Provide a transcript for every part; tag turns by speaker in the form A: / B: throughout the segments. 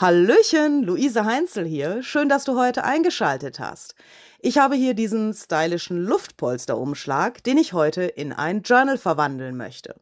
A: Hallöchen, Luise Heinzel hier. Schön, dass du heute eingeschaltet hast. Ich habe hier diesen stylischen Luftpolsterumschlag, den ich heute in ein Journal verwandeln möchte.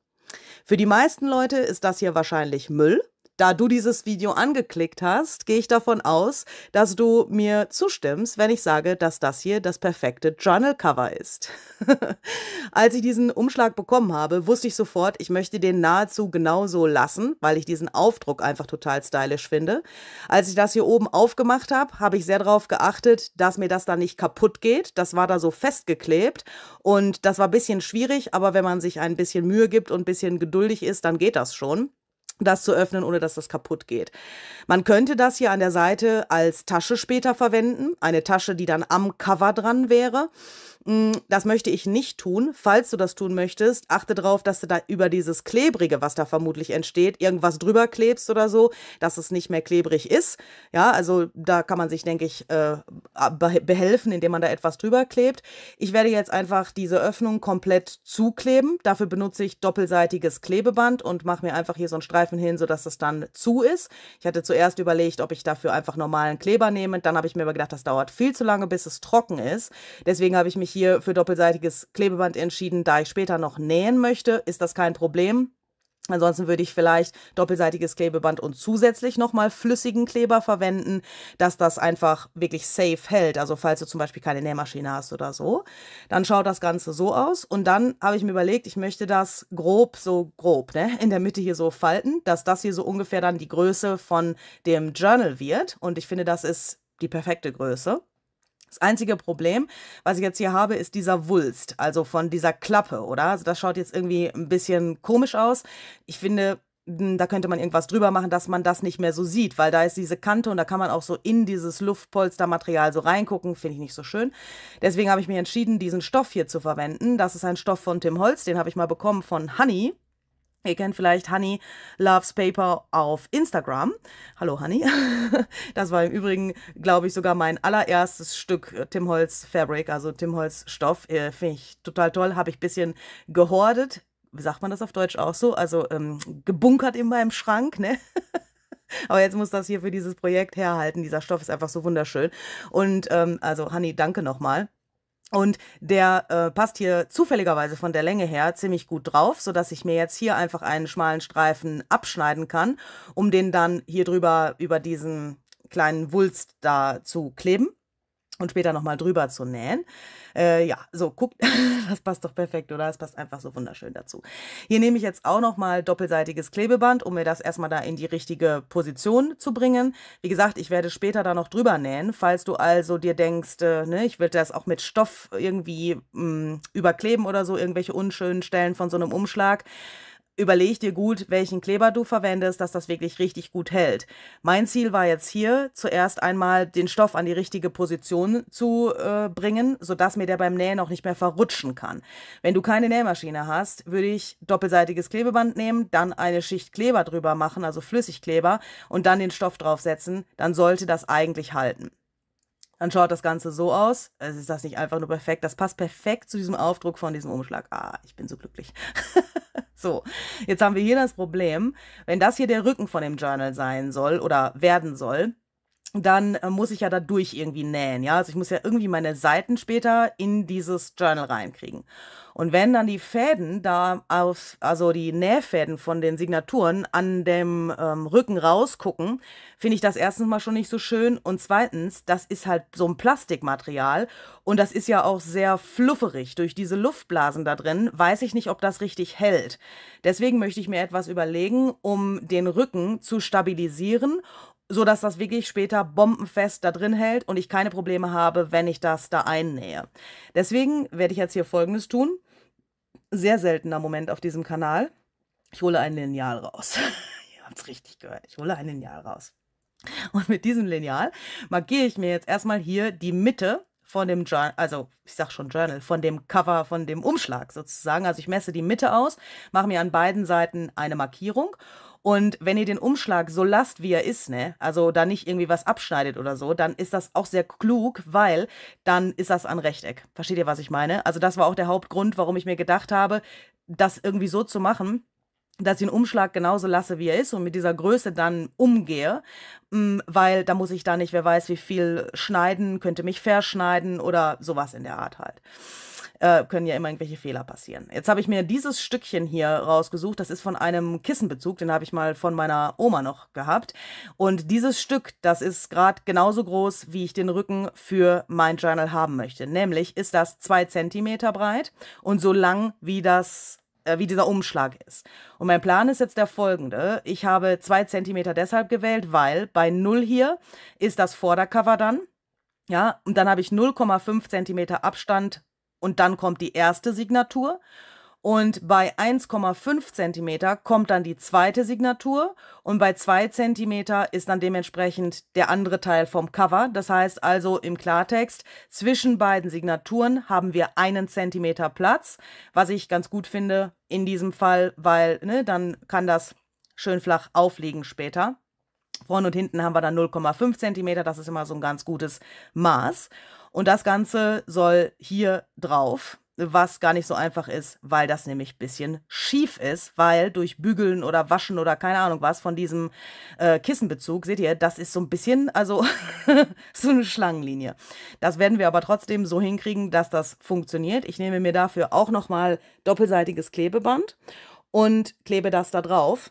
A: Für die meisten Leute ist das hier wahrscheinlich Müll, da du dieses Video angeklickt hast, gehe ich davon aus, dass du mir zustimmst, wenn ich sage, dass das hier das perfekte Journal-Cover ist. Als ich diesen Umschlag bekommen habe, wusste ich sofort, ich möchte den nahezu genauso lassen, weil ich diesen Aufdruck einfach total stylisch finde. Als ich das hier oben aufgemacht habe, habe ich sehr darauf geachtet, dass mir das da nicht kaputt geht. Das war da so festgeklebt und das war ein bisschen schwierig, aber wenn man sich ein bisschen Mühe gibt und ein bisschen geduldig ist, dann geht das schon das zu öffnen, ohne dass das kaputt geht. Man könnte das hier an der Seite als Tasche später verwenden, eine Tasche, die dann am Cover dran wäre. Mm, das möchte ich nicht tun. Falls du das tun möchtest, achte darauf, dass du da über dieses Klebrige, was da vermutlich entsteht, irgendwas drüber klebst oder so, dass es nicht mehr klebrig ist. Ja, also da kann man sich, denke ich, äh, behelfen, indem man da etwas drüber klebt. Ich werde jetzt einfach diese Öffnung komplett zukleben. Dafür benutze ich doppelseitiges Klebeband und mache mir einfach hier so einen Streifen hin, sodass es dann zu ist. Ich hatte zuerst überlegt, ob ich dafür einfach normalen Kleber nehme. Dann habe ich mir aber gedacht, das dauert viel zu lange, bis es trocken ist. Deswegen habe ich mich hier für doppelseitiges Klebeband entschieden. Da ich später noch nähen möchte, ist das kein Problem. Ansonsten würde ich vielleicht doppelseitiges Klebeband und zusätzlich nochmal flüssigen Kleber verwenden, dass das einfach wirklich safe hält. Also falls du zum Beispiel keine Nähmaschine hast oder so, dann schaut das Ganze so aus. Und dann habe ich mir überlegt, ich möchte das grob, so grob, ne, in der Mitte hier so falten, dass das hier so ungefähr dann die Größe von dem Journal wird. Und ich finde, das ist die perfekte Größe. Das einzige Problem, was ich jetzt hier habe, ist dieser Wulst, also von dieser Klappe, oder? Also das schaut jetzt irgendwie ein bisschen komisch aus. Ich finde, hm, da könnte man irgendwas drüber machen, dass man das nicht mehr so sieht, weil da ist diese Kante und da kann man auch so in dieses Luftpolstermaterial so reingucken, finde ich nicht so schön. Deswegen habe ich mir entschieden, diesen Stoff hier zu verwenden. Das ist ein Stoff von Tim Holz, den habe ich mal bekommen von Honey. Ihr kennt vielleicht Honey Loves Paper auf Instagram. Hallo Honey. Das war im Übrigen, glaube ich, sogar mein allererstes Stück äh, Tim Holz Fabric, also Tim Holz Stoff. Äh, Finde ich total toll. Habe ich ein bisschen gehordet. Wie sagt man das auf Deutsch auch so? Also ähm, gebunkert in meinem Schrank, ne? Aber jetzt muss das hier für dieses Projekt herhalten. Dieser Stoff ist einfach so wunderschön. Und ähm, also Honey, danke nochmal. Und der äh, passt hier zufälligerweise von der Länge her ziemlich gut drauf, sodass ich mir jetzt hier einfach einen schmalen Streifen abschneiden kann, um den dann hier drüber über diesen kleinen Wulst da zu kleben und später nochmal drüber zu nähen. Äh, ja, so, guckt, das passt doch perfekt, oder? Das passt einfach so wunderschön dazu. Hier nehme ich jetzt auch nochmal doppelseitiges Klebeband, um mir das erstmal da in die richtige Position zu bringen. Wie gesagt, ich werde später da noch drüber nähen. Falls du also dir denkst, äh, ne, ich will das auch mit Stoff irgendwie mh, mm, überkleben oder so, irgendwelche unschönen Stellen von so einem Umschlag, überleg dir gut, welchen Kleber du verwendest, dass das wirklich richtig gut hält. Mein Ziel war jetzt hier zuerst einmal den Stoff an die richtige Position zu äh, bringen, sodass mir der beim Nähen auch nicht mehr verrutschen kann. Wenn du keine Nähmaschine hast, würde ich doppelseitiges Klebeband nehmen, dann eine Schicht Kleber drüber machen, also Flüssigkleber, und dann den Stoff draufsetzen, dann sollte das eigentlich halten. Dann schaut das Ganze so aus. Also ist das nicht einfach nur perfekt? Das passt perfekt zu diesem Aufdruck von diesem Umschlag. Ah, ich bin so glücklich. So, jetzt haben wir hier das Problem, wenn das hier der Rücken von dem Journal sein soll oder werden soll, dann äh, muss ich ja dadurch irgendwie nähen, ja. Also ich muss ja irgendwie meine Seiten später in dieses Journal reinkriegen. Und wenn dann die Fäden da auf, also die Nähfäden von den Signaturen an dem ähm, Rücken rausgucken, finde ich das erstens mal schon nicht so schön und zweitens, das ist halt so ein Plastikmaterial und das ist ja auch sehr flufferig. Durch diese Luftblasen da drin weiß ich nicht, ob das richtig hält. Deswegen möchte ich mir etwas überlegen, um den Rücken zu stabilisieren so dass das wirklich später bombenfest da drin hält und ich keine Probleme habe, wenn ich das da einnähe. Deswegen werde ich jetzt hier folgendes tun. Sehr seltener Moment auf diesem Kanal. Ich hole ein Lineal raus. Ihr habt es richtig gehört. Ich hole ein Lineal raus. Und mit diesem Lineal markiere ich mir jetzt erstmal hier die Mitte von dem Journal, also ich sag schon Journal, von dem Cover, von dem Umschlag sozusagen. Also ich messe die Mitte aus, mache mir an beiden Seiten eine Markierung und wenn ihr den Umschlag so lasst, wie er ist, ne, also da nicht irgendwie was abschneidet oder so, dann ist das auch sehr klug, weil dann ist das ein Rechteck. Versteht ihr, was ich meine? Also das war auch der Hauptgrund, warum ich mir gedacht habe, das irgendwie so zu machen, dass ich den Umschlag genauso lasse, wie er ist und mit dieser Größe dann umgehe, mm, weil da muss ich da nicht, wer weiß, wie viel schneiden, könnte mich verschneiden oder sowas in der Art halt äh, können ja immer irgendwelche Fehler passieren. Jetzt habe ich mir dieses Stückchen hier rausgesucht. Das ist von einem Kissenbezug, den habe ich mal von meiner Oma noch gehabt. Und dieses Stück, das ist gerade genauso groß, wie ich den Rücken für mein Journal haben möchte. Nämlich ist das zwei Zentimeter breit und so lang wie das äh, wie dieser Umschlag ist. Und mein Plan ist jetzt der folgende. Ich habe zwei Zentimeter deshalb gewählt, weil bei null hier ist das Vordercover dann. Ja, und dann habe ich 0,5 Zentimeter Abstand und dann kommt die erste Signatur. Und bei 1,5 cm kommt dann die zweite Signatur und bei 2 cm ist dann dementsprechend der andere Teil vom Cover. Das heißt also im Klartext, zwischen beiden Signaturen haben wir einen Zentimeter Platz, was ich ganz gut finde in diesem Fall, weil ne, dann kann das schön flach aufliegen später. Vorne und hinten haben wir dann 0,5 cm, das ist immer so ein ganz gutes Maß. Und das Ganze soll hier drauf, was gar nicht so einfach ist, weil das nämlich ein bisschen schief ist, weil durch Bügeln oder Waschen oder keine Ahnung was von diesem äh, Kissenbezug, seht ihr, das ist so ein bisschen, also so eine Schlangenlinie. Das werden wir aber trotzdem so hinkriegen, dass das funktioniert. Ich nehme mir dafür auch nochmal doppelseitiges Klebeband und klebe das da drauf.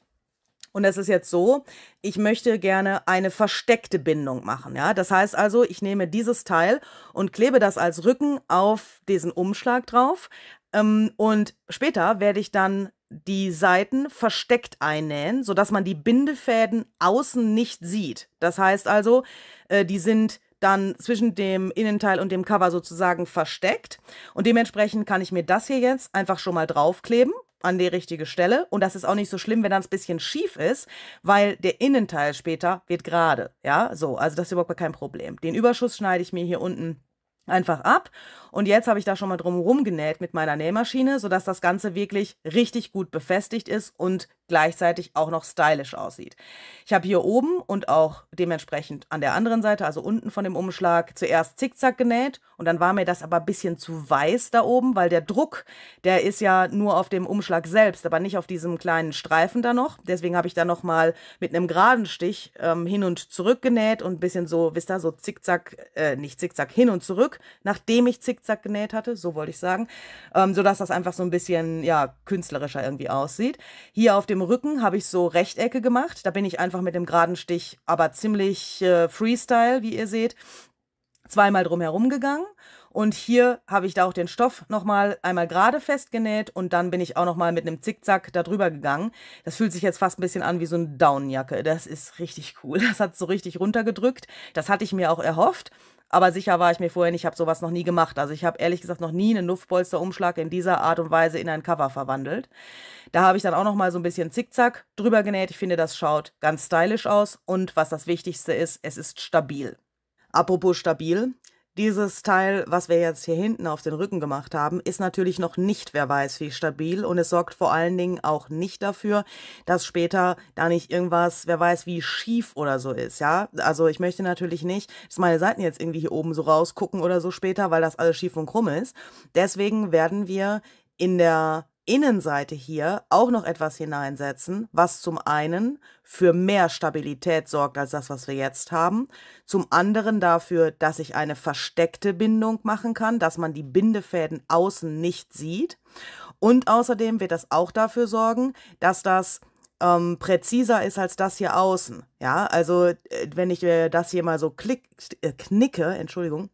A: Und es ist jetzt so, ich möchte gerne eine versteckte Bindung machen. Ja? Das heißt also, ich nehme dieses Teil und klebe das als Rücken auf diesen Umschlag drauf. Ähm, und später werde ich dann die Seiten versteckt einnähen, sodass man die Bindefäden außen nicht sieht. Das heißt also, äh, die sind dann zwischen dem Innenteil und dem Cover sozusagen versteckt. Und dementsprechend kann ich mir das hier jetzt einfach schon mal draufkleben an die richtige Stelle. Und das ist auch nicht so schlimm, wenn dann ein bisschen schief ist, weil der Innenteil später wird gerade. Ja, so, also das ist überhaupt kein Problem. Den Überschuss schneide ich mir hier unten einfach ab. Und jetzt habe ich da schon mal drumherum genäht mit meiner Nähmaschine, sodass das Ganze wirklich richtig gut befestigt ist und gleichzeitig auch noch stylisch aussieht. Ich habe hier oben und auch dementsprechend an der anderen Seite, also unten von dem Umschlag, zuerst zickzack genäht und dann war mir das aber ein bisschen zu weiß da oben, weil der Druck, der ist ja nur auf dem Umschlag selbst, aber nicht auf diesem kleinen Streifen da noch. Deswegen habe ich da nochmal mit einem geraden Stich ähm, hin und zurück genäht und ein bisschen so, wisst ihr, so zickzack, äh, nicht zickzack, hin und zurück nachdem ich Zickzack genäht hatte, so wollte ich sagen, ähm, sodass das einfach so ein bisschen, ja, künstlerischer irgendwie aussieht. Hier auf dem Rücken habe ich so Rechtecke gemacht, da bin ich einfach mit dem geraden Stich, aber ziemlich äh, Freestyle, wie ihr seht, zweimal drum herum gegangen. Und hier habe ich da auch den Stoff nochmal einmal gerade festgenäht und dann bin ich auch nochmal mit einem Zickzack da drüber gegangen. Das fühlt sich jetzt fast ein bisschen an wie so eine Daunenjacke. Das ist richtig cool. Das hat so richtig runtergedrückt. Das hatte ich mir auch erhofft. Aber sicher war ich mir vorher nicht, ich habe sowas noch nie gemacht. Also ich habe ehrlich gesagt noch nie einen Luftpolsterumschlag in dieser Art und Weise in ein Cover verwandelt. Da habe ich dann auch noch mal so ein bisschen Zickzack drüber genäht. Ich finde, das schaut ganz stylisch aus und was das Wichtigste ist, es ist stabil. Apropos stabil, dieses Teil, was wir jetzt hier hinten auf den Rücken gemacht haben, ist natürlich noch nicht, wer weiß, wie stabil und es sorgt vor allen Dingen auch nicht dafür, dass später da nicht irgendwas, wer weiß, wie schief oder so ist, ja? Also ich möchte natürlich nicht, dass meine Seiten jetzt irgendwie hier oben so rausgucken oder so später, weil das alles schief und krumm ist. Deswegen werden wir in der Innenseite hier auch noch etwas hineinsetzen, was zum einen für mehr Stabilität sorgt als das, was wir jetzt haben, zum anderen dafür, dass ich eine versteckte Bindung machen kann, dass man die Bindefäden außen nicht sieht und außerdem wird das auch dafür sorgen, dass das ähm, präziser ist als das hier außen. Ja, also äh, wenn ich äh, das hier mal so klick, äh, knicke, Entschuldigung,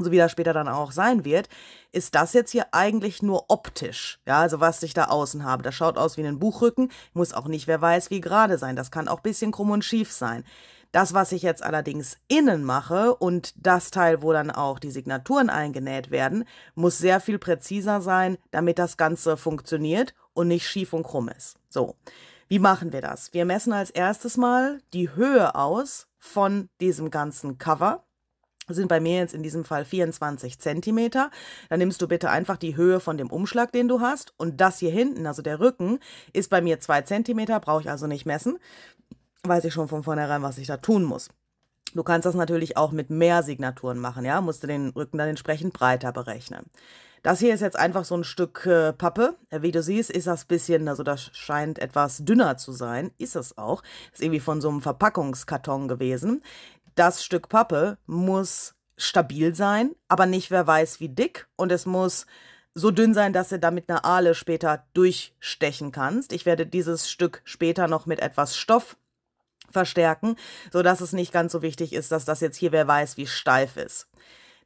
A: so wie das später dann auch sein wird, ist das jetzt hier eigentlich nur optisch. Ja, also was ich da außen habe. Das schaut aus wie ein Buchrücken, muss auch nicht, wer weiß, wie gerade sein. Das kann auch bisschen krumm und schief sein. Das, was ich jetzt allerdings innen mache und das Teil, wo dann auch die Signaturen eingenäht werden, muss sehr viel präziser sein, damit das Ganze funktioniert und nicht schief und krumm ist. So, wie machen wir das? Wir messen als erstes mal die Höhe aus von diesem ganzen Cover sind bei mir jetzt in diesem Fall 24 Zentimeter. Dann nimmst du bitte einfach die Höhe von dem Umschlag, den du hast. Und das hier hinten, also der Rücken, ist bei mir 2 Zentimeter, brauche ich also nicht messen. Weiß ich schon von vornherein, was ich da tun muss. Du kannst das natürlich auch mit mehr Signaturen machen, ja, musst du den Rücken dann entsprechend breiter berechnen. Das hier ist jetzt einfach so ein Stück äh, Pappe. Äh, wie du siehst, ist das bisschen, also das scheint etwas dünner zu sein. Ist es auch. Ist irgendwie von so einem Verpackungskarton gewesen das Stück Pappe muss stabil sein, aber nicht wer weiß wie dick und es muss so dünn sein, dass du damit eine Aale später durchstechen kannst. Ich werde dieses Stück später noch mit etwas Stoff verstärken, so dass es nicht ganz so wichtig ist, dass das jetzt hier wer weiß wie steif ist.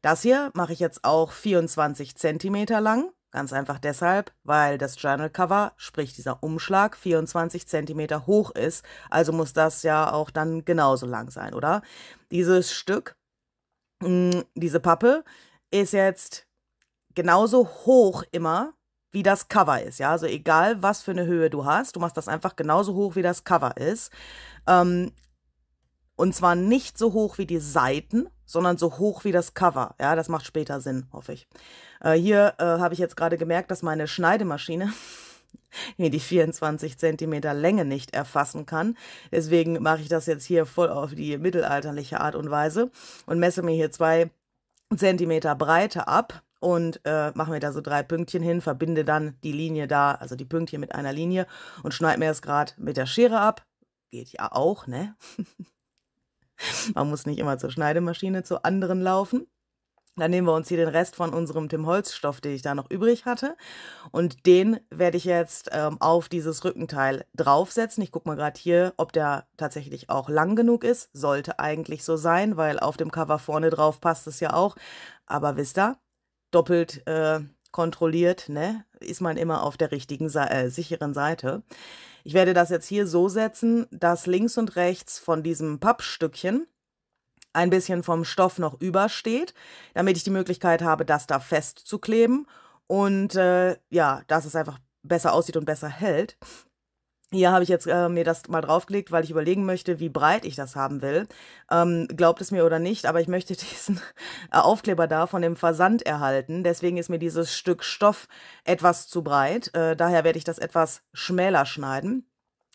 A: Das hier mache ich jetzt auch 24 cm lang Ganz einfach deshalb, weil das Journal Cover, sprich dieser Umschlag, 24 cm hoch ist. Also muss das ja auch dann genauso lang sein, oder? Dieses Stück, mm, diese Pappe, ist jetzt genauso hoch immer, wie das Cover ist. Ja, also egal, was für eine Höhe du hast, du machst das einfach genauso hoch, wie das Cover ist. Ähm, und zwar nicht so hoch wie die Seiten, sondern so hoch wie das Cover. Ja, das macht später Sinn, hoffe ich. Äh, hier äh, habe ich jetzt gerade gemerkt, dass meine Schneidemaschine mir die 24 Zentimeter Länge nicht erfassen kann. Deswegen mache ich das jetzt hier voll auf die mittelalterliche Art und Weise und messe mir hier zwei Zentimeter Breite ab und äh, mache mir da so drei Pünktchen hin, verbinde dann die Linie da, also die Pünktchen mit einer Linie und schneide mir das gerade mit der Schere ab. Geht ja auch, ne? Man muss nicht immer zur Schneidemaschine zur anderen laufen. Dann nehmen wir uns hier den Rest von unserem Tim Holz-Stoff, den ich da noch übrig hatte. Und den werde ich jetzt ähm, auf dieses Rückenteil draufsetzen. Ich gucke mal gerade hier, ob der tatsächlich auch lang genug ist. Sollte eigentlich so sein, weil auf dem Cover vorne drauf passt es ja auch. Aber wisst ihr, doppelt äh, kontrolliert, ne? Ist man immer auf der richtigen, äh, sicheren Seite. Ich werde das jetzt hier so setzen, dass links und rechts von diesem Pappstückchen ein bisschen vom Stoff noch übersteht, damit ich die Möglichkeit habe, das da festzukleben und äh, ja, dass es einfach besser aussieht und besser hält. Hier habe ich jetzt äh, mir das mal draufgelegt, weil ich überlegen möchte, wie breit ich das haben will. Ähm, glaubt es mir oder nicht, aber ich möchte diesen äh, Aufkleber da von dem Versand erhalten. Deswegen ist mir dieses Stück Stoff etwas zu breit. Äh, daher werde ich das etwas schmäler schneiden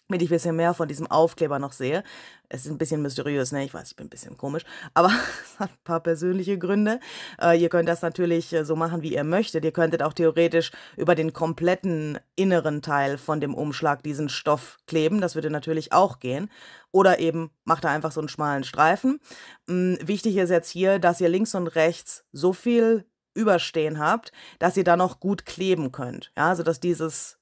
A: damit ich ein bisschen mehr von diesem Aufkleber noch sehe. Es ist ein bisschen mysteriös, ne? Ich weiß, ich bin ein bisschen komisch, aber es hat ein paar persönliche Gründe. Äh, ihr könnt das natürlich äh, so machen, wie ihr möchtet. Ihr könntet auch theoretisch über den kompletten inneren Teil von dem Umschlag diesen Stoff kleben. Das würde natürlich auch gehen. Oder eben macht da einfach so einen schmalen Streifen. Hm, wichtig ist jetzt hier, dass ihr links und rechts so viel überstehen habt, dass ihr da noch gut kleben könnt. Ja, also dass dieses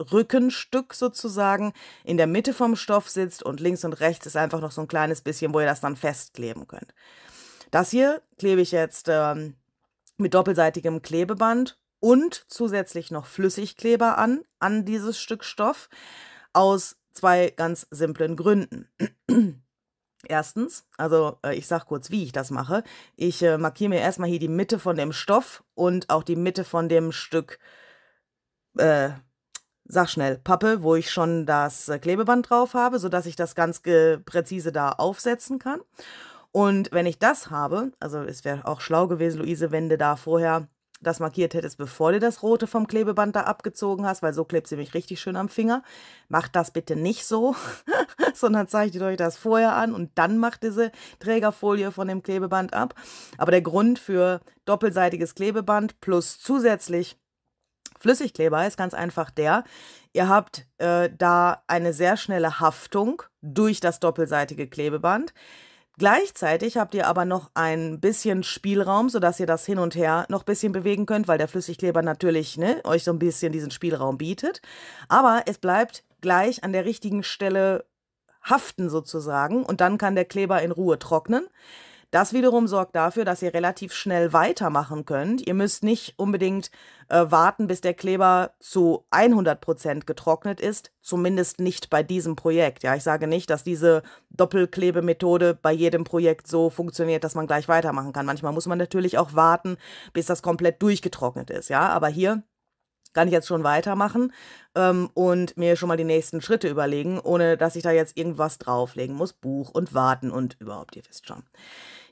A: Rückenstück sozusagen in der Mitte vom Stoff sitzt und links und rechts ist einfach noch so ein kleines bisschen, wo ihr das dann festkleben könnt. Das hier klebe ich jetzt ähm, mit doppelseitigem Klebeband und zusätzlich noch Flüssigkleber an, an dieses Stück Stoff, aus zwei ganz simplen Gründen. Erstens, also äh, ich sage kurz, wie ich das mache. Ich äh, markiere mir erstmal hier die Mitte von dem Stoff und auch die Mitte von dem Stück äh, sag schnell, Pappe, wo ich schon das äh, Klebeband drauf habe, sodass ich das ganz präzise da aufsetzen kann. Und wenn ich das habe, also es wäre auch schlau gewesen, Luise, wenn du da vorher das markiert hättest, bevor du das Rote vom Klebeband da abgezogen hast, weil so klebt sie mich richtig schön am Finger. Macht das bitte nicht so, sondern zeichnet euch das vorher an und dann macht diese Trägerfolie von dem Klebeband ab. Aber der Grund für doppelseitiges Klebeband plus zusätzlich Flüssigkleber ist ganz einfach der, ihr habt äh, da eine sehr schnelle Haftung durch das doppelseitige Klebeband. Gleichzeitig habt ihr aber noch ein bisschen Spielraum, sodass ihr das hin und her noch ein bisschen bewegen könnt, weil der Flüssigkleber natürlich ne, euch so ein bisschen diesen Spielraum bietet. Aber es bleibt gleich an der richtigen Stelle haften sozusagen und dann kann der Kleber in Ruhe trocknen. Das wiederum sorgt dafür, dass ihr relativ schnell weitermachen könnt. Ihr müsst nicht unbedingt äh, warten, bis der Kleber zu 100% getrocknet ist, zumindest nicht bei diesem Projekt. Ja, ich sage nicht, dass diese Doppelklebemethode bei jedem Projekt so funktioniert, dass man gleich weitermachen kann. Manchmal muss man natürlich auch warten, bis das komplett durchgetrocknet ist. Ja, aber hier kann ich jetzt schon weitermachen ähm, und mir schon mal die nächsten Schritte überlegen, ohne dass ich da jetzt irgendwas drauflegen muss, Buch und warten und überhaupt, ihr wisst schon.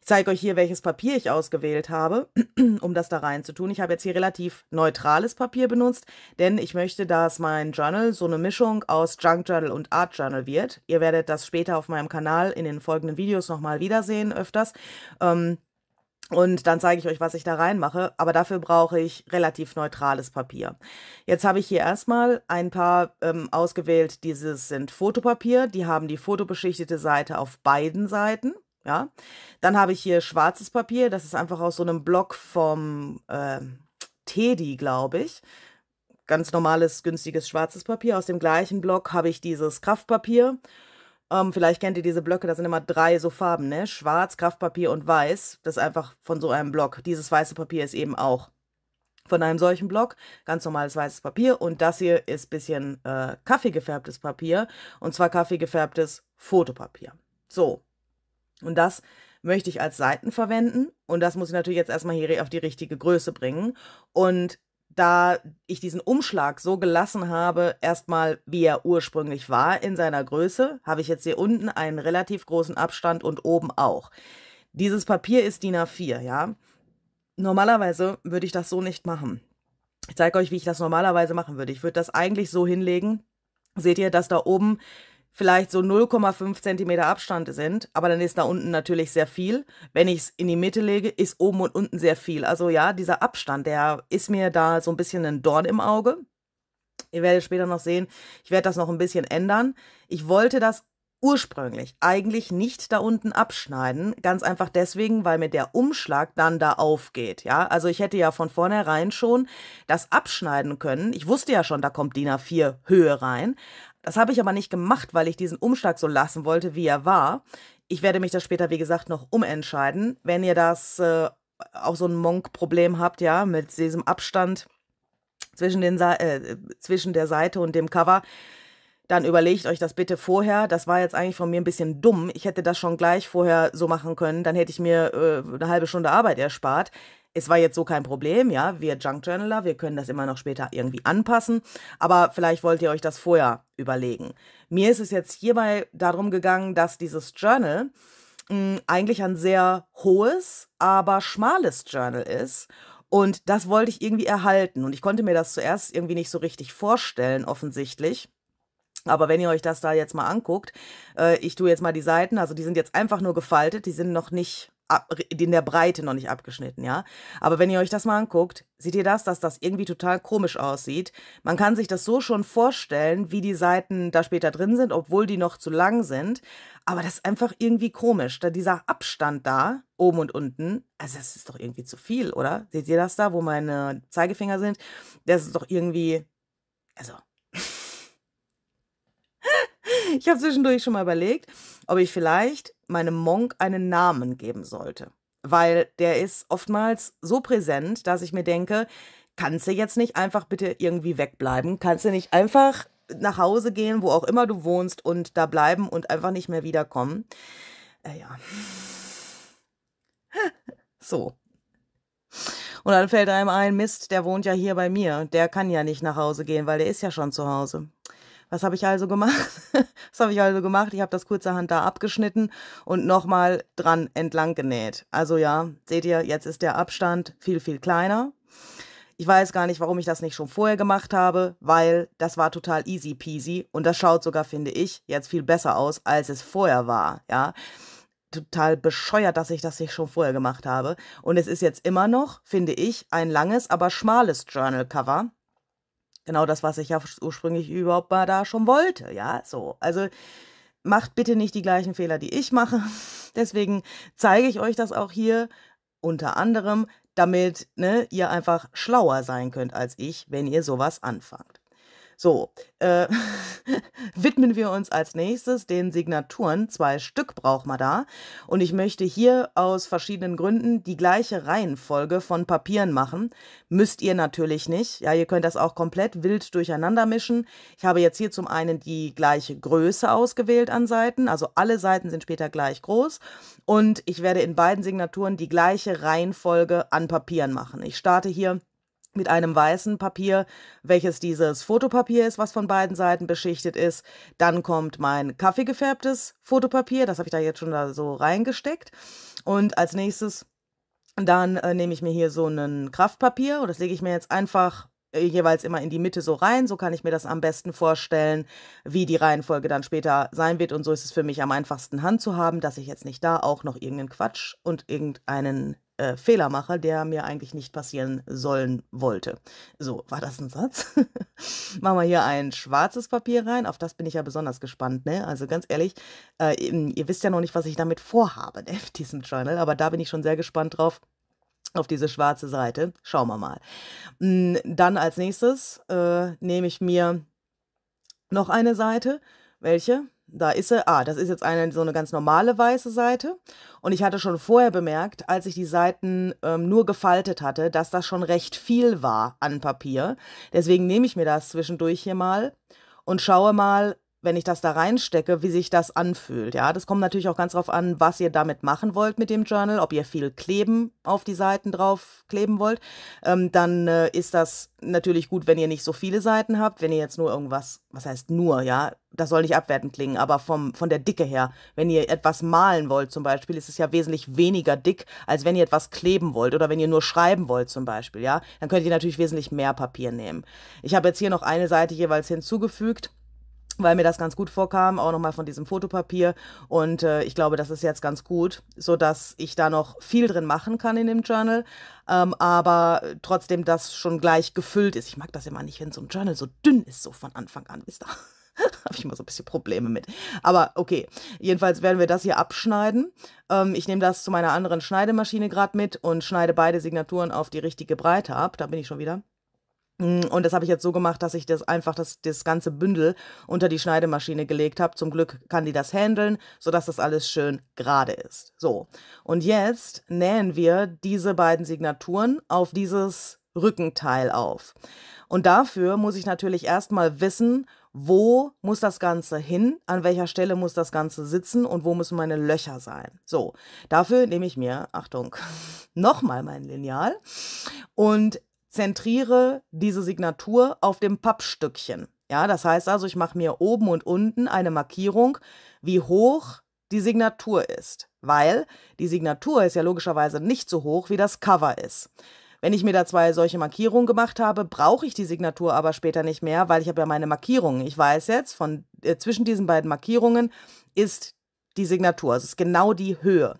A: Ich zeige euch hier, welches Papier ich ausgewählt habe, um das da rein zu tun. Ich habe jetzt hier relativ neutrales Papier benutzt, denn ich möchte, dass mein Journal so eine Mischung aus Junk Journal und Art Journal wird. Ihr werdet das später auf meinem Kanal in den folgenden Videos nochmal wiedersehen, öfters. Ähm, und dann zeige ich euch, was ich da reinmache. Aber dafür brauche ich relativ neutrales Papier. Jetzt habe ich hier erstmal ein paar ähm, ausgewählt. Dieses sind Fotopapier. Die haben die fotobeschichtete Seite auf beiden Seiten. Ja, dann habe ich hier schwarzes Papier. Das ist einfach aus so einem Block vom äh, Teddy, glaube ich. Ganz normales, günstiges schwarzes Papier. Aus dem gleichen Block habe ich dieses Kraftpapier. Ähm, vielleicht kennt ihr diese Blöcke, da sind immer drei so Farben, ne? Schwarz, Kraftpapier und Weiß. Das ist einfach von so einem Block. Dieses weiße Papier ist eben auch von einem solchen Block, ganz normales weißes Papier und das hier ist ein bisschen äh, kaffeegefärbtes Papier und zwar kaffeegefärbtes Fotopapier. So, und das möchte ich als Seiten verwenden. Und das muss ich natürlich jetzt erstmal hier auf die richtige Größe bringen. Und da ich diesen Umschlag so gelassen habe, erstmal wie er ursprünglich war in seiner Größe, habe ich jetzt hier unten einen relativ großen Abstand und oben auch. Dieses Papier ist DIN A4, ja. Normalerweise würde ich das so nicht machen. Ich zeige euch, wie ich das normalerweise machen würde. Ich würde das eigentlich so hinlegen. Seht ihr, dass da oben vielleicht so 0,5 Zentimeter Abstand sind, aber dann ist da unten natürlich sehr viel. Wenn ich es in die Mitte lege, ist oben und unten sehr viel. Also ja, dieser Abstand, der ist mir da so ein bisschen ein Dorn im Auge. Ihr werdet später noch sehen, ich werde das noch ein bisschen ändern. Ich wollte das ursprünglich eigentlich nicht da unten abschneiden, ganz einfach deswegen, weil mir der Umschlag dann da aufgeht, ja? Also ich hätte ja von vornherein schon das abschneiden können. Ich wusste ja schon, da kommt DIN A4 Höhe rein, das habe ich aber nicht gemacht, weil ich diesen Umschlag so lassen wollte, wie er war. Ich werde mich das später, wie gesagt, noch umentscheiden. Wenn ihr das äh, auch so ein Monk-Problem habt, ja, mit diesem Abstand zwischen, den, äh, zwischen der Seite und dem Cover, dann überlegt euch das bitte vorher. Das war jetzt eigentlich von mir ein bisschen dumm. Ich hätte das schon gleich vorher so machen können. Dann hätte ich mir äh, eine halbe Stunde Arbeit erspart es war jetzt so kein Problem, ja, wir Junk Journaler, wir können das immer noch später irgendwie anpassen, aber vielleicht wollt ihr euch das vorher überlegen. Mir ist es jetzt hierbei darum gegangen, dass dieses Journal mh, hm, eigentlich ein sehr hohes, aber schmales Journal ist und das wollte ich irgendwie erhalten und ich konnte mir das zuerst irgendwie nicht so richtig vorstellen, offensichtlich. Aber wenn ihr euch das da jetzt mal anguckt, äh, ich tue jetzt mal die Seiten, also die sind jetzt einfach nur gefaltet, die sind noch nicht in der Breite noch nicht abgeschnitten, ja. Aber wenn ihr euch das mal anguckt, seht ihr das, dass das irgendwie total komisch aussieht. Man kann sich das so schon vorstellen, wie die Seiten da später drin sind, obwohl die noch zu lang sind. Aber das ist einfach irgendwie komisch, da dieser Abstand da, oben und unten, also das ist doch irgendwie zu viel, oder? Seht ihr das da, wo meine Zeigefinger sind? Das ist doch irgendwie, also. ich habe zwischendurch schon mal überlegt, ob ich vielleicht meinem Monk einen Namen geben sollte. Weil der ist oftmals so präsent, dass ich mir denke, kannst du jetzt nicht einfach bitte irgendwie wegbleiben? Kannst du nicht einfach nach Hause gehen, wo auch immer du wohnst und da bleiben und einfach nicht mehr wiederkommen? Äh, ja. so. Und dann fällt einem ein, Mist, der wohnt ja hier bei mir. Der kann ja nicht nach Hause gehen, weil der ist ja schon zu Hause. Was habe ich also gemacht? Was habe ich also gemacht? Ich habe das kurzerhand da abgeschnitten und nochmal dran entlang genäht. Also ja, seht ihr, jetzt ist der Abstand viel, viel kleiner. Ich weiß gar nicht, warum ich das nicht schon vorher gemacht habe, weil das war total easy peasy und das schaut sogar, finde ich, jetzt viel besser aus, als es vorher war, ja. Total bescheuert, dass ich das nicht schon vorher gemacht habe. Und es ist jetzt immer noch, finde ich, ein langes, aber schmales Journal-Cover. Genau das, was ich ja ursprünglich überhaupt mal da schon wollte, ja, so. Also macht bitte nicht die gleichen Fehler, die ich mache. Deswegen zeige ich euch das auch hier unter anderem, damit ne, ihr einfach schlauer sein könnt als ich, wenn ihr sowas anfangt. So, äh, widmen wir uns als nächstes den Signaturen. Zwei Stück braucht man da. Und ich möchte hier aus verschiedenen Gründen die gleiche Reihenfolge von Papieren machen. Müsst ihr natürlich nicht. Ja, ihr könnt das auch komplett wild durcheinander mischen. Ich habe jetzt hier zum einen die gleiche Größe ausgewählt an Seiten. Also alle Seiten sind später gleich groß. Und ich werde in beiden Signaturen die gleiche Reihenfolge an Papieren machen. Ich starte hier mit einem weißen Papier, welches dieses Fotopapier ist, was von beiden Seiten beschichtet ist. Dann kommt mein kaffeegefärbtes Fotopapier, das habe ich da jetzt schon da so reingesteckt. Und als nächstes dann äh, nehme ich mir hier so ein Kraftpapier und das lege ich mir jetzt einfach äh, jeweils immer in die Mitte so rein. So kann ich mir das am besten vorstellen, wie die Reihenfolge dann später sein wird. Und so ist es für mich am einfachsten Hand zu haben, dass ich jetzt nicht da auch noch irgendeinen Quatsch und irgendeinen äh, Fehler mache, der mir eigentlich nicht passieren sollen wollte. So, war das ein Satz? Machen wir hier ein schwarzes Papier rein. Auf das bin ich ja besonders gespannt, ne? Also ganz ehrlich, äh, ihr wisst ja noch nicht, was ich damit vorhabe, ne, mit diesem Journal, aber da bin ich schon sehr gespannt drauf auf diese schwarze Seite. Schauen wir mal. Hm, dann als nächstes äh, nehme ich mir noch eine Seite. Welche? da ist sie, ah, das ist jetzt eine, so eine ganz normale weiße Seite. Und ich hatte schon vorher bemerkt, als ich die Seiten ähm, nur gefaltet hatte, dass das schon recht viel war an Papier. Deswegen nehme ich mir das zwischendurch hier mal und schaue mal, wenn ich das da reinstecke, wie sich das anfühlt. Ja, das kommt natürlich auch ganz drauf an, was ihr damit machen wollt mit dem Journal, ob ihr viel kleben auf die Seiten drauf kleben wollt. Ähm, dann äh, ist das natürlich gut, wenn ihr nicht so viele Seiten habt, wenn ihr jetzt nur irgendwas, was heißt nur, ja, das soll nicht abwertend klingen, aber vom, von der Dicke her, wenn ihr etwas malen wollt zum Beispiel, ist es ja wesentlich weniger dick, als wenn ihr etwas kleben wollt oder wenn ihr nur schreiben wollt zum Beispiel, ja, dann könnt ihr natürlich wesentlich mehr Papier nehmen. Ich habe jetzt hier noch eine Seite jeweils hinzugefügt weil mir das ganz gut vorkam, auch nochmal von diesem Fotopapier. Und äh, ich glaube, das ist jetzt ganz gut, sodass ich da noch viel drin machen kann in dem Journal, ähm, aber trotzdem das schon gleich gefüllt ist. Ich mag das immer nicht, wenn so ein Journal so dünn ist, so von Anfang an, wisst ihr. Habe ich immer so ein bisschen Probleme mit. Aber okay, jedenfalls werden wir das hier abschneiden. Ähm, ich nehme das zu meiner anderen Schneidemaschine gerade mit und schneide beide Signaturen auf die richtige Breite ab. Da bin ich schon wieder. Mm, und das habe ich jetzt so gemacht, dass ich das einfach das, das ganze Bündel unter die Schneidemaschine gelegt habe. Zum Glück kann die das handeln, sodass das alles schön gerade ist. So. Und jetzt nähen wir diese beiden Signaturen auf dieses Rückenteil auf. Und dafür muss ich natürlich erstmal wissen, wo muss das Ganze hin, an welcher Stelle muss das Ganze sitzen und wo müssen meine Löcher sein. So, dafür nehme ich mir, Achtung, nochmal mein Lineal und zentriere diese Signatur auf dem Pappstückchen. Ja, das heißt also, ich mache mir oben und unten eine Markierung, wie hoch die Signatur ist, weil die Signatur ist ja logischerweise nicht so hoch, wie das Cover ist. Wenn ich mir da zwei solche Markierungen gemacht habe, brauche ich die Signatur aber später nicht mehr, weil ich habe ja meine Markierungen. Ich weiß jetzt, von, äh, zwischen diesen beiden Markierungen ist die Signatur. Es ist genau die Höhe.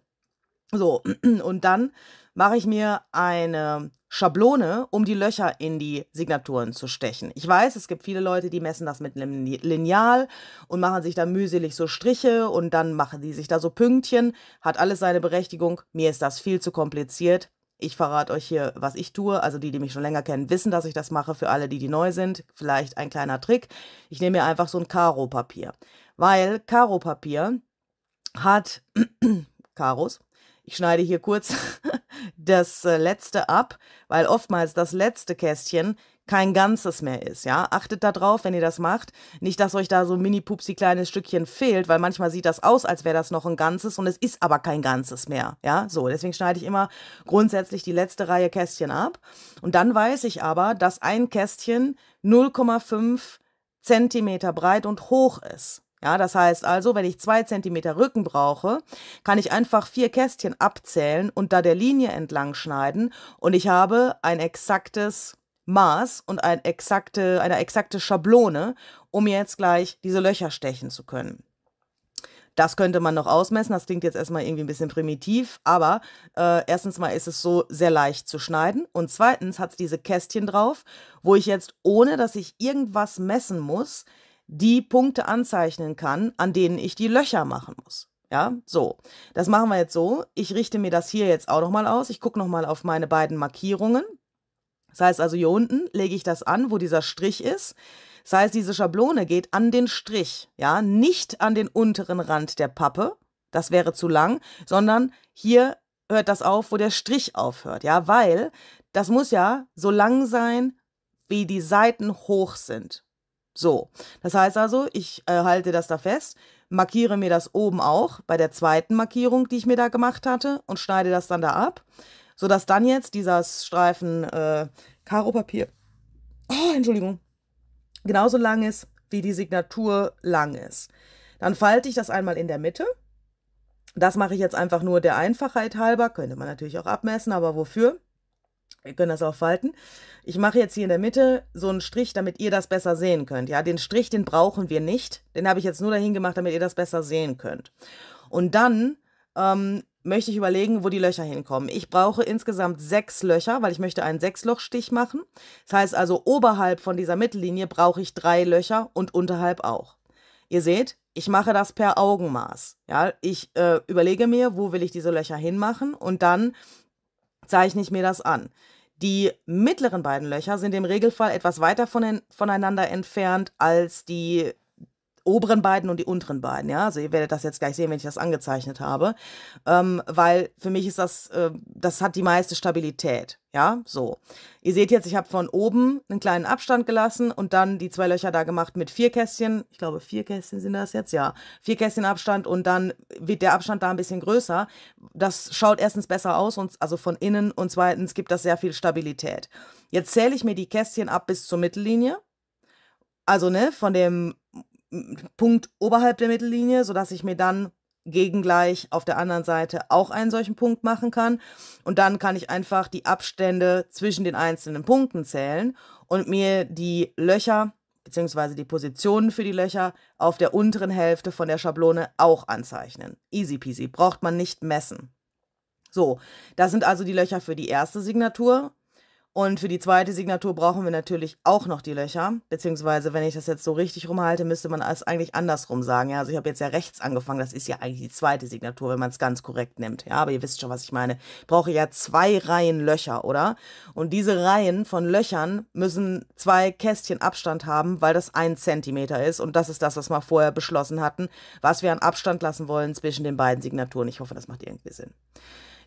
A: So, und dann mache ich mir eine Schablone, um die Löcher in die Signaturen zu stechen. Ich weiß, es gibt viele Leute, die messen das mit einem Lineal und machen sich da mühselig so Striche und dann machen die sich da so Pünktchen. Hat alles seine Berechtigung. Mir ist das viel zu kompliziert. Ich verrate euch hier, was ich tue. Also die, die mich schon länger kennen, wissen, dass ich das mache. Für alle, die, die neu sind, vielleicht ein kleiner Trick. Ich nehme mir einfach so ein Karo-Papier. Weil Karo-Papier hat Karos. Ich schneide hier kurz das äh, letzte ab, weil oftmals das letzte Kästchen kein Ganzes mehr ist, ja. Achtet da drauf, wenn ihr das macht. Nicht, dass euch da so ein mini-pupsi kleines Stückchen fehlt, weil manchmal sieht das aus, als wäre das noch ein Ganzes und es ist aber kein Ganzes mehr, ja. So, deswegen schneide ich immer grundsätzlich die letzte Reihe Kästchen ab. Und dann weiß ich aber, dass ein Kästchen 0,5 Zentimeter breit und hoch ist. Ja, das heißt also, wenn ich zwei Zentimeter Rücken brauche, kann ich einfach vier Kästchen abzählen und da der Linie entlang schneiden und ich habe ein exaktes Maß und ein exakte, eine exakte Schablone, um jetzt gleich diese Löcher stechen zu können. Das könnte man noch ausmessen. Das klingt jetzt erstmal irgendwie ein bisschen primitiv, aber äh, erstens mal ist es so sehr leicht zu schneiden und zweitens hat es diese Kästchen drauf, wo ich jetzt, ohne dass ich irgendwas messen muss, die Punkte anzeichnen kann, an denen ich die Löcher machen muss. Ja, so. Das machen wir jetzt so. Ich richte mir das hier jetzt auch nochmal aus. Ich gucke nochmal auf meine beiden Markierungen. Das heißt also, hier unten lege ich das an, wo dieser Strich ist. Das heißt, diese Schablone geht an den Strich, ja, nicht an den unteren Rand der Pappe. Das wäre zu lang, sondern hier hört das auf, wo der Strich aufhört, ja, weil das muss ja so lang sein, wie die Seiten hoch sind. So, das heißt also, ich äh, halte das da fest, markiere mir das oben auch bei der zweiten Markierung, die ich mir da gemacht hatte und schneide das dann da ab, sodass dann jetzt dieser Streifen äh, Karo-Papier, oh, Entschuldigung, genauso lang ist, wie die Signatur lang ist. Dann falte ich das einmal in der Mitte. Das mache ich jetzt einfach nur der Einfachheit halber, könnte man natürlich auch abmessen, aber wofür? Ihr könnt das auch falten. Ich mache jetzt hier in der Mitte so einen Strich, damit ihr das besser sehen könnt. Ja, den Strich, den brauchen wir nicht. Den habe ich jetzt nur dahin gemacht, damit ihr das besser sehen könnt. Und dann ähm, möchte ich überlegen, wo die Löcher hinkommen. Ich brauche insgesamt sechs Löcher, weil ich möchte einen Sechslochstich machen. Das heißt also, oberhalb von dieser Mittellinie brauche ich drei Löcher und unterhalb auch. Ihr seht, ich mache das per Augenmaß. Ja, ich äh, überlege mir, wo will ich diese Löcher hinmachen und dann zeichne ich mir das an. Die mittleren beiden Löcher sind im Regelfall etwas weiter von, voneinander entfernt als die oberen beiden und die unteren beiden, ja. Also ihr werdet das jetzt gleich sehen, wenn ich das angezeichnet habe. Ähm, weil für mich ist das, äh, das hat die meiste Stabilität, ja, so. Ihr seht jetzt, ich habe von oben einen kleinen Abstand gelassen und dann die zwei Löcher da gemacht mit vier Kästchen. Ich glaube, vier Kästchen sind das jetzt, ja. Vier Kästchen Abstand und dann wird der Abstand da ein bisschen größer. Das schaut erstens besser aus, und, also von innen und zweitens gibt das sehr viel Stabilität. Jetzt zähle ich mir die Kästchen ab bis zur Mittellinie. Also, ne, von dem Punkt oberhalb der Mittellinie, sodass ich mir dann gegengleich auf der anderen Seite auch einen solchen Punkt machen kann. Und dann kann ich einfach die Abstände zwischen den einzelnen Punkten zählen und mir die Löcher bzw. die Positionen für die Löcher auf der unteren Hälfte von der Schablone auch anzeichnen. Easy peasy, braucht man nicht messen. So, das sind also die Löcher für die erste Signatur, und für die zweite Signatur brauchen wir natürlich auch noch die Löcher. Beziehungsweise, wenn ich das jetzt so richtig rumhalte, müsste man es eigentlich andersrum sagen. Ja, also ich habe jetzt ja rechts angefangen. Das ist ja eigentlich die zweite Signatur, wenn man es ganz korrekt nimmt. Ja, aber ihr wisst schon, was ich meine. Ich brauche ja zwei Reihen Löcher, oder? Und diese Reihen von Löchern müssen zwei Kästchen Abstand haben, weil das ein Zentimeter ist. Und das ist das, was wir vorher beschlossen hatten, was wir an Abstand lassen wollen zwischen den beiden Signaturen. Ich hoffe, das macht irgendwie Sinn.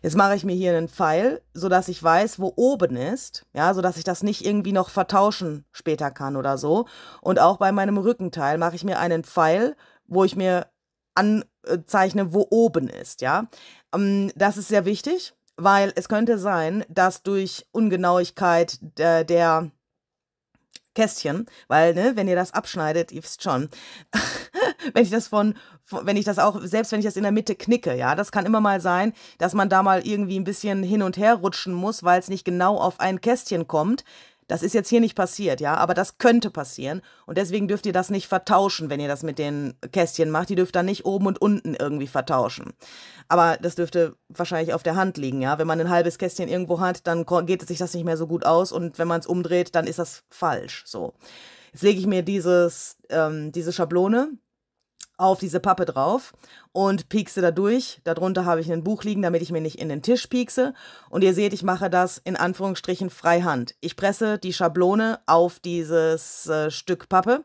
A: Jetzt mache ich mir hier einen Pfeil, sodass ich weiß, wo oben ist, ja, sodass ich das nicht irgendwie noch vertauschen später kann oder so. Und auch bei meinem Rückenteil mache ich mir einen Pfeil, wo ich mir anzeichne, wo oben ist, ja. Ähm, das ist sehr wichtig, weil es könnte sein, dass durch Ungenauigkeit der, der Kästchen, weil, ne, wenn ihr das abschneidet, ihr wisst schon, wenn ich das von wenn ich das auch, selbst wenn ich das in der Mitte knicke, ja, das kann immer mal sein, dass man da mal irgendwie ein bisschen hin und her rutschen muss, weil es nicht genau auf ein Kästchen kommt. Das ist jetzt hier nicht passiert, ja, aber das könnte passieren. Und deswegen dürft ihr das nicht vertauschen, wenn ihr das mit den Kästchen macht. Die dürft dann nicht oben und unten irgendwie vertauschen. Aber das dürfte wahrscheinlich auf der Hand liegen, ja. Wenn man ein halbes Kästchen irgendwo hat, dann geht sich das nicht mehr so gut aus. Und wenn man es umdreht, dann ist das falsch. So. Jetzt lege ich mir dieses, ähm, diese Schablone auf diese Pappe drauf und piekse da durch. Darunter habe ich ein Buch liegen, damit ich mir nicht in den Tisch piekse. Und ihr seht, ich mache das in Anführungsstrichen freihand. Ich presse die Schablone auf dieses äh, Stück Pappe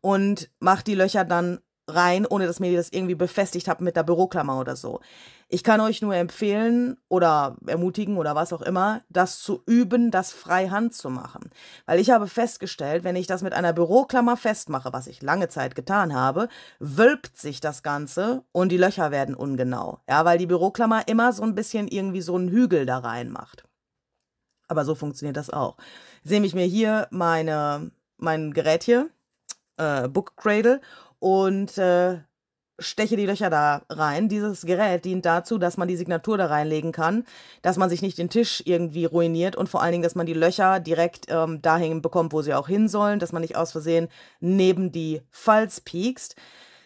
A: und mache die Löcher dann rein, ohne dass mir das irgendwie befestigt habe mit der Büroklammer oder so. Ich kann euch nur empfehlen oder ermutigen oder was auch immer, das zu üben, das freihand zu machen. Weil ich habe festgestellt, wenn ich das mit einer Büroklammer festmache, was ich lange Zeit getan habe, wölbt sich das Ganze und die Löcher werden ungenau. Ja, weil die Büroklammer immer so ein bisschen irgendwie so einen Hügel da rein macht. Aber so funktioniert das auch. Sehe ich mir hier meine, mein Gerät hier, äh, Book Cradle, und äh, steche die Löcher da rein. Dieses Gerät dient dazu, dass man die Signatur da reinlegen kann, dass man sich nicht den Tisch irgendwie ruiniert und vor allen Dingen, dass man die Löcher direkt ähm, dahin bekommt, wo sie auch hin sollen, dass man nicht aus Versehen neben die Falz piekst.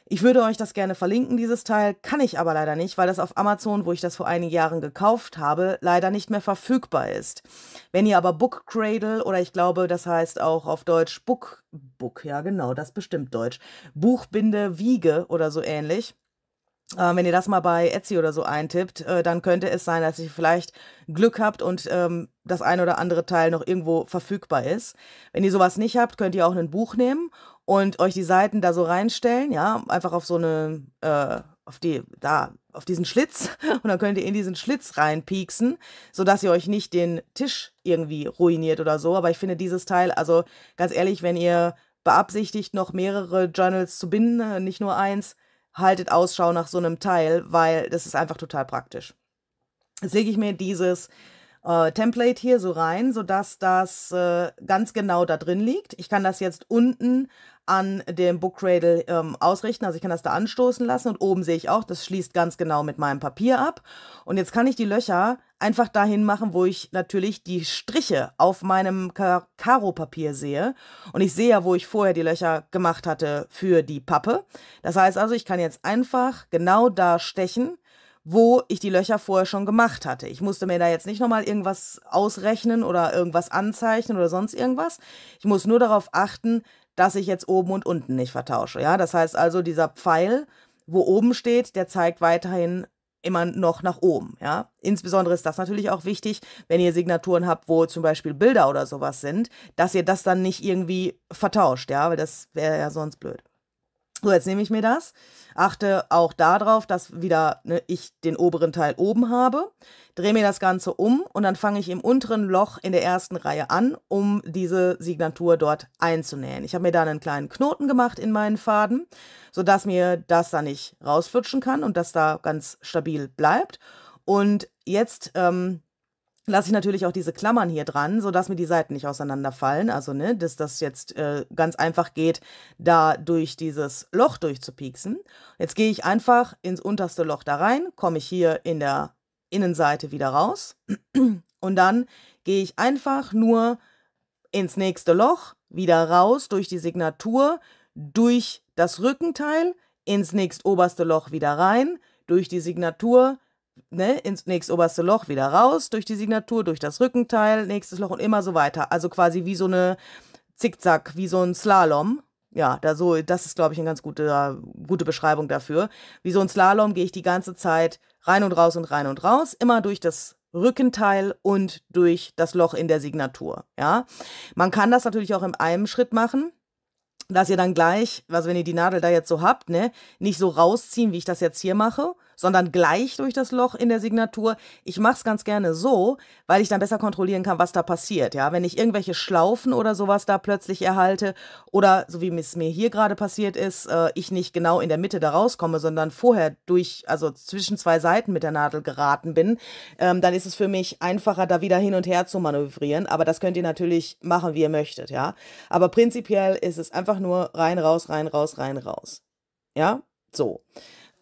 A: Ich würde euch das gerne verlinken, dieses Teil, kann ich aber leider nicht, weil das auf Amazon, wo ich das vor einigen Jahren gekauft habe, leider nicht mehr verfügbar ist. Wenn ihr aber Book Cradle oder ich glaube, das heißt auch auf Deutsch Book, Book, ja genau, das bestimmt Deutsch, Buchbinde Wiege oder so ähnlich, ähm, wenn ihr das mal bei Etsy oder so eintippt, äh, dann könnte es sein, dass ihr vielleicht Glück habt und ähm, das ein oder andere Teil noch irgendwo verfügbar ist. Wenn ihr sowas nicht habt, könnt ihr auch ein Buch nehmen und euch die Seiten da so reinstellen, ja, einfach auf so eine, äh, auf die, da, auf diesen Schlitz und dann könnt ihr in diesen Schlitz reinpieksen, sodass ihr euch nicht den Tisch irgendwie ruiniert oder so. Aber ich finde dieses Teil, also ganz ehrlich, wenn ihr beabsichtigt, noch mehrere Journals zu binden, äh, nicht nur eins, haltet Ausschau nach so einem Teil, weil das ist einfach total praktisch. Jetzt lege ich mir dieses äh, Template hier so rein, sodass das äh, ganz genau da drin liegt. Ich kann das jetzt unten an dem Book Cradle ähm, ausrichten. Also ich kann das da anstoßen lassen und oben sehe ich auch, das schließt ganz genau mit meinem Papier ab. Und jetzt kann ich die Löcher einfach dahin machen, wo ich natürlich die Striche auf meinem Kar Karo-Papier sehe. Und ich sehe ja, wo ich vorher die Löcher gemacht hatte für die Pappe. Das heißt also, ich kann jetzt einfach genau da stechen wo ich die Löcher vorher schon gemacht hatte. Ich musste mir da jetzt nicht nochmal irgendwas ausrechnen oder irgendwas anzeichnen oder sonst irgendwas. Ich muss nur darauf achten, dass ich jetzt oben und unten nicht vertausche. Ja, das heißt also, dieser Pfeil, wo oben steht, der zeigt weiterhin immer noch nach oben. Ja? Insbesondere ist das natürlich auch wichtig, wenn ihr Signaturen habt, wo zum Beispiel Bilder oder sowas sind, dass ihr das dann nicht irgendwie vertauscht, ja, weil das wäre ja sonst blöd. So, jetzt nehme ich mir das, achte auch darauf, dass wieder ne, ich den oberen Teil oben habe, drehe mir das Ganze um und dann fange ich im unteren Loch in der ersten Reihe an, um diese Signatur dort einzunähen. Ich habe mir da einen kleinen Knoten gemacht in meinen Faden, sodass mir das da nicht rausflutschen kann und das da ganz stabil bleibt. Und jetzt ähm, lasse ich natürlich auch diese Klammern hier dran, sodass mir die Seiten nicht auseinanderfallen. Also, ne, dass das jetzt äh, ganz einfach geht, da durch dieses Loch durchzupieksen. Jetzt gehe ich einfach ins unterste Loch da rein, komme ich hier in der Innenseite wieder raus und dann gehe ich einfach nur ins nächste Loch, wieder raus durch die Signatur, durch das Rückenteil, ins nächst oberste Loch wieder rein, durch die Signatur, ne, ins nächste oberste Loch wieder raus, durch die Signatur, durch das Rückenteil, nächstes Loch und immer so weiter. Also quasi wie so eine Zickzack, wie so ein Slalom. Ja, da so, das ist, glaube ich, eine ganz gute, gute Beschreibung dafür. Wie so ein Slalom gehe ich die ganze Zeit rein und raus und rein und raus, immer durch das Rückenteil und durch das Loch in der Signatur. Ja, man kann das natürlich auch in einem Schritt machen dass ihr dann gleich, also wenn ihr die Nadel da jetzt so habt, ne, nicht so rausziehen, wie ich das jetzt hier mache, sondern gleich durch das Loch in der Signatur. Ich mache es ganz gerne so, weil ich dann besser kontrollieren kann, was da passiert. Ja, wenn ich irgendwelche Schlaufen oder sowas da plötzlich erhalte oder so wie es mir hier gerade passiert ist, äh, ich nicht genau in der Mitte da rauskomme, sondern vorher durch, also zwischen zwei Seiten mit der Nadel geraten bin, ähm, dann ist es für mich einfacher, da wieder hin und her zu manövrieren. Aber das könnt ihr natürlich machen, wie ihr möchtet. Ja, aber prinzipiell ist es einfach nur rein raus, rein raus, rein raus. Ja, so.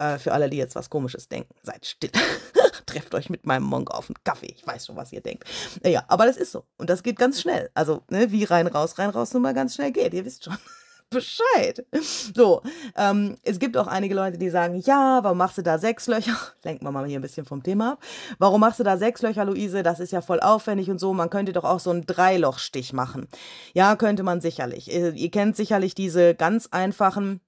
A: Äh, für alle, die jetzt was Komisches denken, seid still. Trefft euch mit meinem Monk auf einen Kaffee. Ich weiß schon, was ihr denkt. Ja, aber das ist so. Und das geht ganz schnell. Also, ne, wie rein, raus, rein, raus, nur mal ganz schnell geht. Ihr wisst schon. Bescheid. So, ähm, es gibt auch einige Leute, die sagen, ja, warum machst du da sechs Löcher? Lenken wir mal hier ein bisschen vom Thema ab. Warum machst du da sechs Löcher, Luise? Das ist ja voll aufwendig und so. Man könnte doch auch so einen Dreilochstich machen. Ja, könnte man sicherlich. Ihr, äh, ihr kennt sicherlich diese ganz einfachen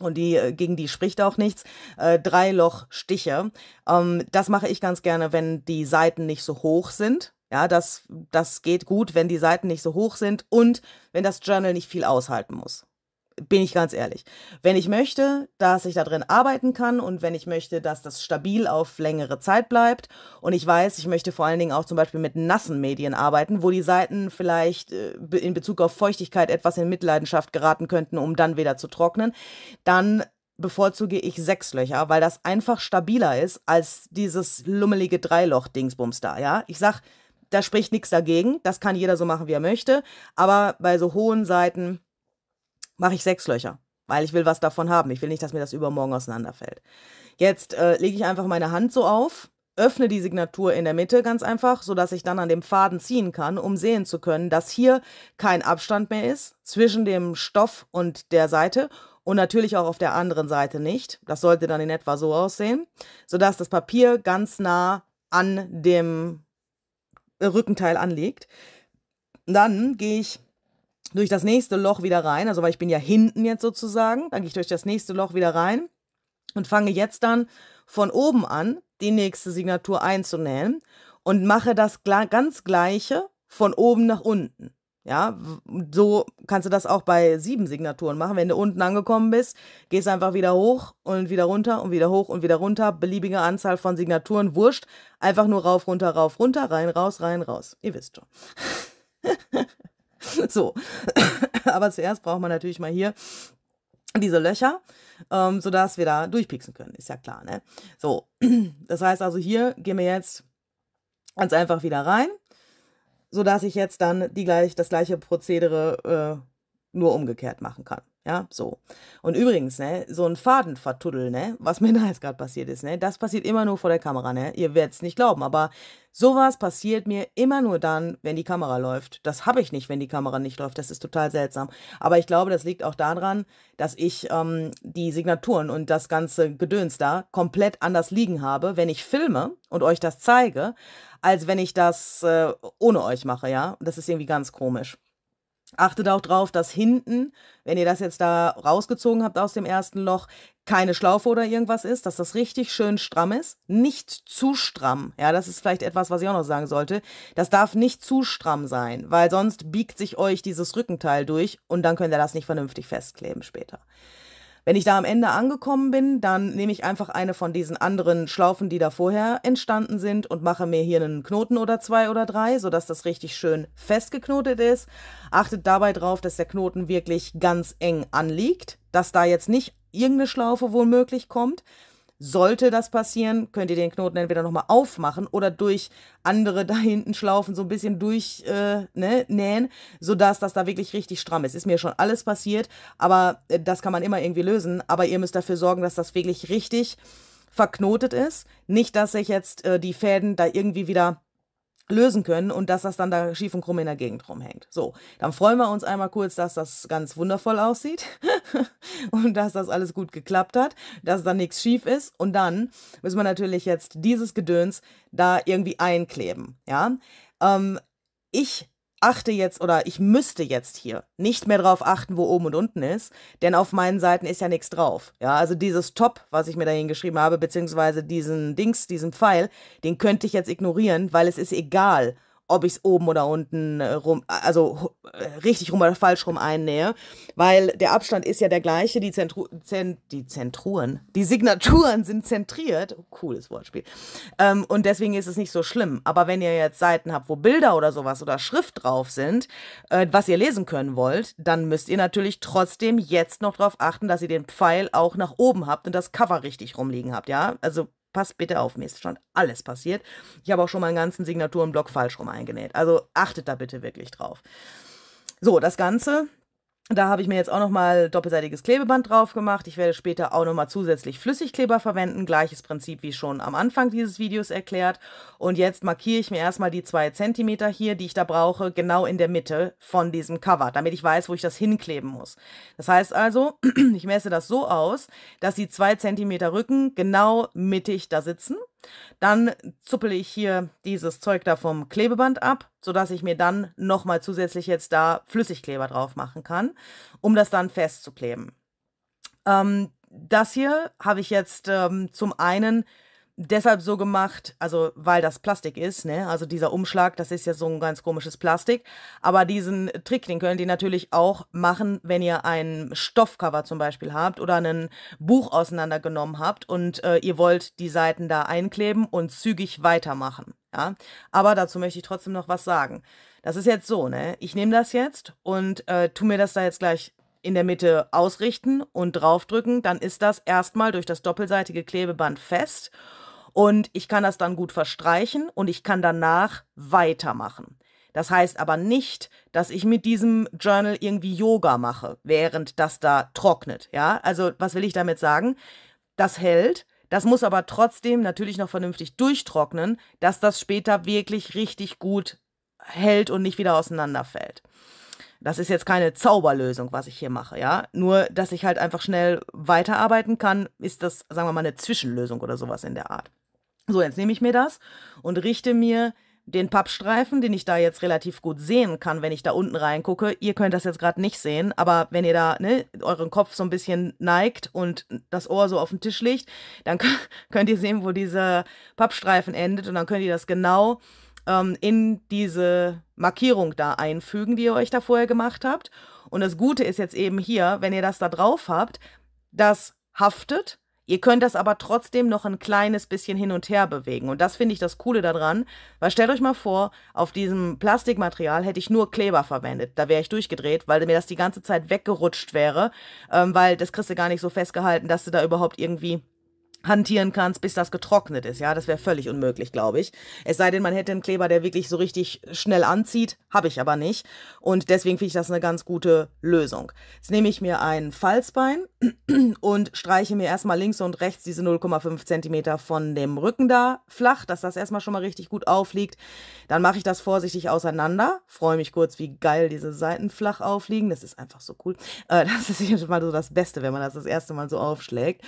A: und die, äh, gegen die spricht auch nichts. Äh, drei Loch Stiche. Ähm, das mache ich ganz gerne, wenn die Seiten nicht so hoch sind. Ja, das, das geht gut, wenn die Seiten nicht so hoch sind und wenn das Journal nicht viel aushalten muss bin ich ganz ehrlich. Wenn ich möchte, dass ich da drin arbeiten kann und wenn ich möchte, dass das stabil auf längere Zeit bleibt und ich weiß, ich möchte vor allen Dingen auch zum Beispiel mit nassen Medien arbeiten, wo die Seiten vielleicht äh, in Bezug auf Feuchtigkeit etwas in Mitleidenschaft geraten könnten, um dann wieder zu trocknen, dann bevorzuge ich sechs Löcher, weil das einfach stabiler ist als dieses lummelige Dreiloch-Dingsbums da, ja. Ich sag, da spricht nichts dagegen, das kann jeder so machen, wie er möchte, aber bei so hohen Seiten mache ich sechs Löcher, weil ich will was davon haben. Ich will nicht, dass mir das übermorgen auseinanderfällt. Jetzt äh, lege ich einfach meine Hand so auf, öffne die Signatur in der Mitte ganz einfach, sodass ich dann an dem Faden ziehen kann, um sehen zu können, dass hier kein Abstand mehr ist zwischen dem Stoff und der Seite und natürlich auch auf der anderen Seite nicht. Das sollte dann in etwa so aussehen, sodass das Papier ganz nah an dem Rückenteil anliegt. Dann gehe ich durch das nächste Loch wieder rein, also weil ich bin ja hinten jetzt sozusagen, dann gehe ich durch das nächste Loch wieder rein und fange jetzt dann von oben an die nächste Signatur einzunähen und mache das ganz gleiche von oben nach unten. Ja, so kannst du das auch bei sieben Signaturen machen. Wenn du unten angekommen bist, gehst einfach wieder hoch und wieder runter und wieder hoch und wieder runter. Beliebige Anzahl von Signaturen, wurscht. Einfach nur rauf, runter, rauf, runter, rein, raus, rein, raus. Ihr wisst schon. So. Aber zuerst braucht man natürlich mal hier diese Löcher, ähm, sodass wir da durchpieksen können. Ist ja klar, ne? So, das heißt also hier gehen wir jetzt ganz einfach wieder rein, sodass ich jetzt dann die gleich, das gleiche Prozedere äh, nur umgekehrt machen kann. Ja, so. Und übrigens, ne, so ein Fadenvertuddel, ne, was mir da jetzt gerade passiert ist, ne, das passiert immer nur vor der Kamera, ne. Ihr werdet es nicht glauben, aber sowas passiert mir immer nur dann, wenn die Kamera läuft. Das habe ich nicht, wenn die Kamera nicht läuft. Das ist total seltsam. Aber ich glaube, das liegt auch daran, dass ich ähm, die Signaturen und das ganze Gedöns da komplett anders liegen habe, wenn ich filme und euch das zeige, als wenn ich das äh, ohne euch mache, ja. Das ist irgendwie ganz komisch. Achtet auch drauf, dass hinten, wenn ihr das jetzt da rausgezogen habt aus dem ersten Loch, keine Schlaufe oder irgendwas ist, dass das richtig schön stramm ist. Nicht zu stramm. Ja, das ist vielleicht etwas, was ich auch noch sagen sollte. Das darf nicht zu stramm sein, weil sonst biegt sich euch dieses Rückenteil durch und dann könnt ihr das nicht vernünftig festkleben später. Wenn ich da am Ende angekommen bin, dann nehme ich einfach eine von diesen anderen Schlaufen, die da vorher entstanden sind und mache mir hier einen Knoten oder zwei oder drei, sodass das richtig schön festgeknotet ist. Achtet dabei drauf, dass der Knoten wirklich ganz eng anliegt, dass da jetzt nicht irgendeine Schlaufe wohl möglich kommt. Sollte das passieren, könnt ihr den Knoten entweder nochmal aufmachen oder durch andere da hinten Schlaufen so ein bisschen durch äh, ne, nähen, sodass das da wirklich richtig stramm ist. Ist mir schon alles passiert, aber äh, das kann man immer irgendwie lösen. Aber ihr müsst dafür sorgen, dass das wirklich richtig verknotet ist. Nicht, dass sich jetzt äh, die Fäden da irgendwie wieder lösen können und dass das dann da schief und krumm in der Gegend rumhängt. So, dann freuen wir uns einmal kurz, dass das ganz wundervoll aussieht und dass das alles gut geklappt hat, dass da nichts schief ist und dann müssen wir natürlich jetzt dieses Gedöns da irgendwie einkleben, ja. Ähm, ich achte jetzt oder ich müsste jetzt hier nicht mehr drauf achten, wo oben und unten ist, denn auf meinen Seiten ist ja nichts drauf. Ja, also dieses Top, was ich mir dahin geschrieben habe, beziehungsweise diesen Dings, diesen Pfeil, den könnte ich jetzt ignorieren, weil es ist egal, ob ich es oben oder unten äh, rum, äh, also äh, richtig rum oder falsch rum einnähe, weil der Abstand ist ja der gleiche, die, Zentru Zen die Zentruren, die Signaturen sind zentriert, oh, cooles Wortspiel, ähm, und deswegen ist es nicht so schlimm. Aber wenn ihr jetzt Seiten habt, wo Bilder oder sowas oder Schrift drauf sind, äh, was ihr lesen können wollt, dann müsst ihr natürlich trotzdem jetzt noch darauf achten, dass ihr den Pfeil auch nach oben habt und das Cover richtig rumliegen habt, ja? Also passt bitte auf, mir ist schon alles passiert. Ich habe auch schon meinen ganzen Signaturenblock falsch rum eingenäht. Also achtet da bitte wirklich drauf. So, das Ganze da habe ich mir jetzt auch nochmal doppelseitiges Klebeband drauf gemacht. Ich werde später auch nochmal zusätzlich Flüssigkleber verwenden. Gleiches Prinzip wie schon am Anfang dieses Videos erklärt. Und jetzt markiere ich mir erstmal die zwei Zentimeter hier, die ich da brauche, genau in der Mitte von diesem Cover, damit ich weiß, wo ich das hinkleben muss. Das heißt also, ich messe das so aus, dass die zwei Zentimeter Rücken genau mittig da sitzen. Dann zuppele ich hier dieses Zeug da vom Klebeband ab, sodass ich mir dann nochmal zusätzlich jetzt da Flüssigkleber drauf machen kann, um das dann festzukleben. Ähm, das hier habe ich jetzt ähm, zum einen deshalb so gemacht, also weil das Plastik ist, ne? Also dieser Umschlag, das ist ja so ein ganz komisches Plastik. Aber diesen Trick, den könnt ihr natürlich auch machen, wenn ihr ein Stoffcover zum Beispiel habt oder ein Buch auseinandergenommen habt und äh, ihr wollt die Seiten da einkleben und zügig weitermachen. Ja? Aber dazu möchte ich trotzdem noch was sagen. Das ist jetzt so, ne? Ich nehme das jetzt und äh, tu mir das da jetzt gleich in der Mitte ausrichten und draufdrücken, dann ist das erstmal durch das doppelseitige Klebeband fest und ich kann das dann gut verstreichen und ich kann danach weitermachen. Das heißt aber nicht, dass ich mit diesem Journal irgendwie Yoga mache, während das da trocknet. Ja, also was will ich damit sagen? Das hält. Das muss aber trotzdem natürlich noch vernünftig durchtrocknen, dass das später wirklich richtig gut hält und nicht wieder auseinanderfällt. Das ist jetzt keine Zauberlösung, was ich hier mache, ja. Nur, dass ich halt einfach schnell weiterarbeiten kann, ist das, sagen wir mal, eine Zwischenlösung oder sowas in der Art. So, jetzt nehme ich mir das und richte mir den Pappstreifen, den ich da jetzt relativ gut sehen kann, wenn ich da unten reingucke. Ihr könnt das jetzt gerade nicht sehen, aber wenn ihr da ne, euren Kopf so ein bisschen neigt und das Ohr so auf den Tisch legt, dann könnt ihr sehen, wo dieser Pappstreifen endet und dann könnt ihr das genau ähm, in diese Markierung da einfügen, die ihr euch da vorher gemacht habt. Und das Gute ist jetzt eben hier, wenn ihr das da drauf habt, das haftet Ihr könnt das aber trotzdem noch ein kleines bisschen hin und her bewegen. Und das finde ich das Coole daran, weil stellt euch mal vor, auf diesem Plastikmaterial hätte ich nur Kleber verwendet. Da wäre ich durchgedreht, weil mir das die ganze Zeit weggerutscht wäre, ähm, weil das kriegst du gar nicht so festgehalten, dass du da überhaupt irgendwie hantieren kannst, bis das getrocknet ist. Ja, das wäre völlig unmöglich, glaube ich. Es sei denn, man hätte einen Kleber, der wirklich so richtig schnell anzieht, habe ich aber nicht. Und deswegen finde ich das eine ganz gute Lösung. Jetzt nehme ich mir ein Falzbein und streiche mir erstmal links und rechts diese 0,5 cm von dem Rücken da flach, dass das erstmal schon mal richtig gut aufliegt. Dann mache ich das vorsichtig auseinander, freue mich kurz, wie geil diese Seiten flach aufliegen. Das ist einfach so cool. Äh, das ist jedes Mal so das Beste, wenn man das das erste Mal so aufschlägt.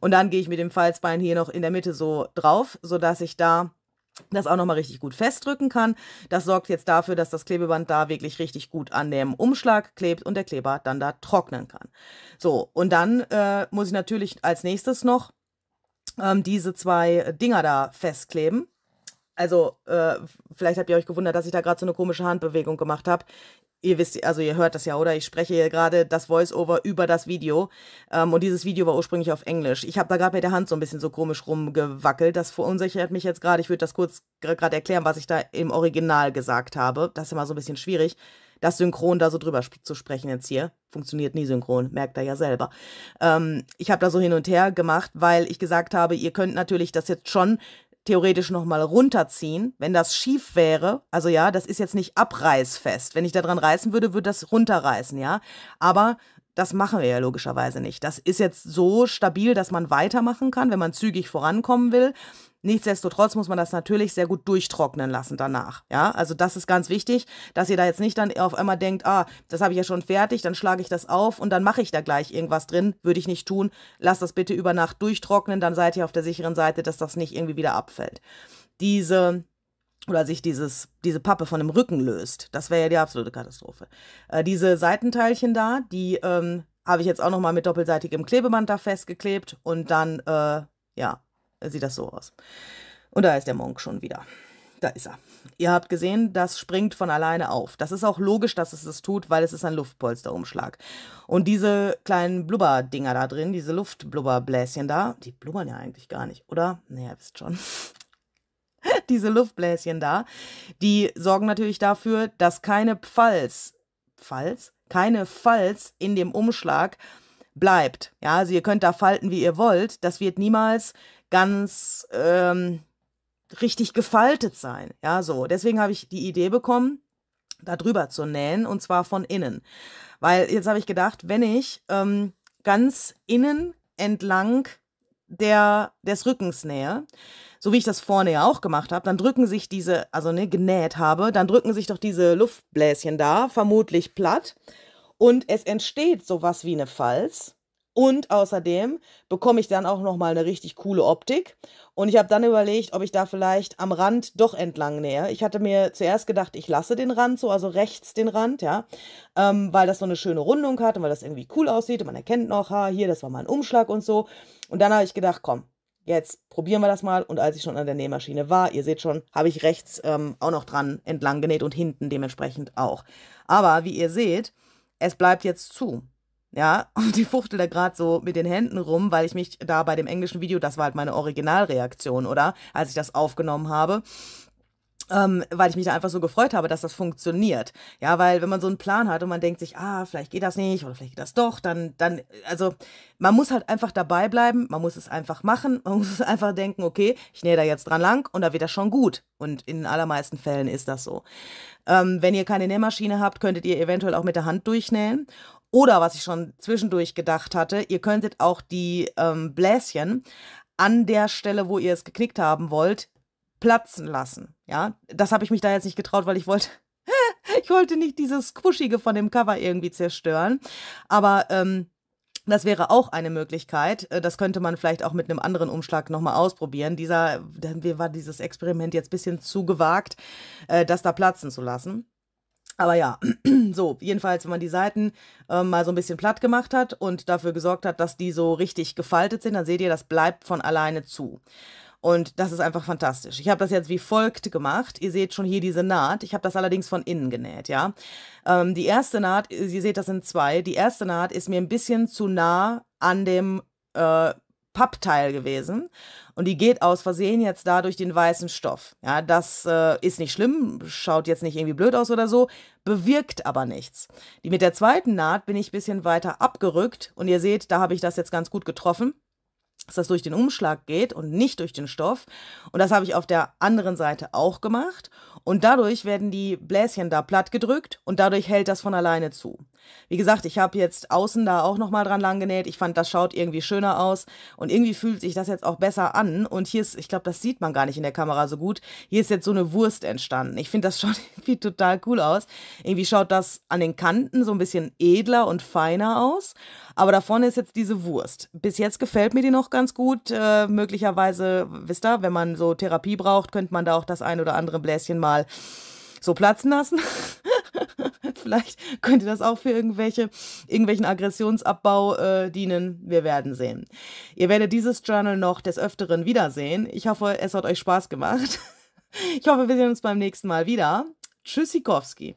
A: Und dann gehe ich mit dem Falzbein hier noch in der Mitte so drauf, sodass ich da das auch nochmal richtig gut festdrücken kann. Das sorgt jetzt dafür, dass das Klebeband da wirklich richtig gut an dem Umschlag klebt und der Kleber dann da trocknen kann. So, und dann äh, muss ich natürlich als nächstes noch ähm, diese zwei Dinger da festkleben. Also, äh, vielleicht habt ihr euch gewundert, dass ich da gerade so eine komische Handbewegung gemacht habe ihr wisst, also ihr hört das ja, oder? Ich spreche hier gerade das Voice-Over über das Video. Ähm, und dieses Video war ursprünglich auf Englisch. Ich habe da gerade mit der Hand so ein bisschen so komisch rumgewackelt. Das verunsichert mich jetzt gerade. Ich würde das kurz gerade erklären, was ich da im Original gesagt habe. Das ist immer so ein bisschen schwierig, das synchron da so drüber sp zu sprechen jetzt hier. Funktioniert nie synchron, merkt er ja selber. Ähm, ich habe da so hin und her gemacht, weil ich gesagt habe, ihr könnt natürlich das jetzt schon theoretisch nochmal runterziehen, wenn das schief wäre. Also ja, das ist jetzt nicht abreißfest. Wenn ich da dran reißen würde, würde das runterreißen, ja. Aber das machen wir ja logischerweise nicht. Das ist jetzt so stabil, dass man weitermachen kann, wenn man zügig vorankommen will. Nichtsdestotrotz muss man das natürlich sehr gut durchtrocknen lassen danach. Ja, also das ist ganz wichtig, dass ihr da jetzt nicht dann auf einmal denkt, ah, das habe ich ja schon fertig, dann schlage ich das auf und dann mache ich da gleich irgendwas drin. Würde ich nicht tun. Lasst das bitte über Nacht durchtrocknen, dann seid ihr auf der sicheren Seite, dass das nicht irgendwie wieder abfällt. Diese oder sich dieses, diese Pappe von dem Rücken löst. Das wäre ja die absolute Katastrophe. Äh, diese Seitenteilchen da, die ähm, habe ich jetzt auch nochmal mit doppelseitigem Klebeband da festgeklebt und dann, äh, ja, äh, sieht das so aus. Und da ist der Monk schon wieder. Da ist er. Ihr habt gesehen, das springt von alleine auf. Das ist auch logisch, dass es das tut, weil es ist ein Luftpolsterumschlag. Und diese kleinen Blubber-Dinger da drin, diese Luftblubberbläschen da, die blubbern ja eigentlich gar nicht, oder? Naja, wisst schon. diese Luftbläschen da, die sorgen natürlich dafür, dass keine Pfalz, Pfalz? Keine Falz in dem Umschlag bleibt. Ja, also ihr könnt da falten, wie ihr wollt. Das wird niemals ganz ähm, richtig gefaltet sein. Ja, so. Deswegen habe ich die Idee bekommen, da drüber zu nähen und zwar von innen. Weil jetzt habe ich gedacht, wenn ich ähm, ganz innen entlang der, des Rückens nähe, so wie ich das vorne ja auch gemacht habe, dann drücken sich diese, also ne, genäht habe, dann drücken sich doch diese Luftbläschen da, vermutlich platt. Und es entsteht sowas wie eine Falz. Und außerdem bekomme ich dann auch nochmal eine richtig coole Optik. Und ich habe dann überlegt, ob ich da vielleicht am Rand doch entlang nähe. Ich hatte mir zuerst gedacht, ich lasse den Rand so, also rechts den Rand, ja, ähm, weil das so eine schöne Rundung hat und weil das irgendwie cool aussieht und man erkennt noch, ha, hier, das war mal ein Umschlag und so. Und dann habe ich gedacht, komm, jetzt probieren wir das mal. Und als ich schon an der Nähmaschine war, ihr seht schon, habe ich rechts ähm, auch noch dran entlang genäht und hinten dementsprechend auch. Aber wie ihr seht, es bleibt jetzt zu ja, und die fuchtelt da gerade so mit den Händen rum, weil ich mich da bei dem englischen Video, das war halt meine Originalreaktion, oder? Als ich das aufgenommen habe. Ähm, weil ich mich da einfach so gefreut habe, dass das funktioniert. Ja, weil wenn man so einen Plan hat und man denkt sich, ah, vielleicht geht das nicht oder vielleicht geht das doch, dann, dann, also man muss halt einfach dabei bleiben, man muss es einfach machen, man muss es einfach denken, okay, ich nähe da jetzt dran lang und da wird das schon gut. Und in den allermeisten Fällen ist das so. Ähm, wenn ihr keine Nähmaschine habt, könntet ihr eventuell auch mit der Hand durchnähen. Oder was ich schon zwischendurch gedacht hatte, ihr könntet auch die ähm, Bläschen an der Stelle, wo ihr es geknickt haben wollt, platzen lassen. Ja, das habe ich mich da jetzt nicht getraut, weil ich wollte, ich wollte nicht dieses Kuschige von dem Cover irgendwie zerstören. Aber ähm, das wäre auch eine Möglichkeit. Äh, das könnte man vielleicht auch mit einem anderen Umschlag nochmal ausprobieren. Dieser, mir war dieses Experiment jetzt ein bisschen zu gewagt, äh, das da platzen zu lassen. Aber ja, so, jedenfalls, wenn man die Seiten äh, mal so ein bisschen platt gemacht hat und dafür gesorgt hat, dass die so richtig gefaltet sind, dann seht ihr, das bleibt von alleine zu. Und das ist einfach fantastisch. Ich habe das jetzt wie folgt gemacht. Ihr seht schon hier diese Naht. Ich habe das allerdings von innen genäht, ja. Ähm, die erste Naht, ihr seht, das sind zwei. Die erste Naht ist mir ein bisschen zu nah an dem äh, Pappteil gewesen und die geht aus Versehen jetzt da durch den weißen Stoff. Ja, das äh, ist nicht schlimm, schaut jetzt nicht irgendwie blöd aus oder so, bewirkt aber nichts. Die mit der zweiten Naht bin ich ein bisschen weiter abgerückt und ihr seht, da habe ich das jetzt ganz gut getroffen dass das durch den Umschlag geht und nicht durch den Stoff. Und das habe ich auf der anderen Seite auch gemacht. Und dadurch werden die Bläschen da platt gedrückt und dadurch hält das von alleine zu. Wie gesagt, ich habe jetzt außen da auch nochmal dran lang genäht. Ich fand, das schaut irgendwie schöner aus und irgendwie fühlt sich das jetzt auch besser an. Und hier ist, ich glaube, das sieht man gar nicht in der Kamera so gut. Hier ist jetzt so eine Wurst entstanden. Ich finde, das schaut irgendwie total cool aus. Irgendwie schaut das an den Kanten so ein bisschen edler und feiner aus. Aber da vorne ist jetzt diese Wurst. Bis jetzt gefällt mir die noch ganz gut. Äh, möglicherweise, wisst ihr, wenn man so Therapie braucht, könnte man da auch das ein oder andere Bläschen mal so platzen lassen. Vielleicht könnte das auch für irgendwelche, irgendwelchen Aggressionsabbau äh, dienen. Wir werden sehen. Ihr werdet dieses Journal noch des Öfteren wiedersehen. Ich hoffe, es hat euch Spaß gemacht. Ich hoffe, wir sehen uns beim nächsten Mal wieder. Tschüssikowski.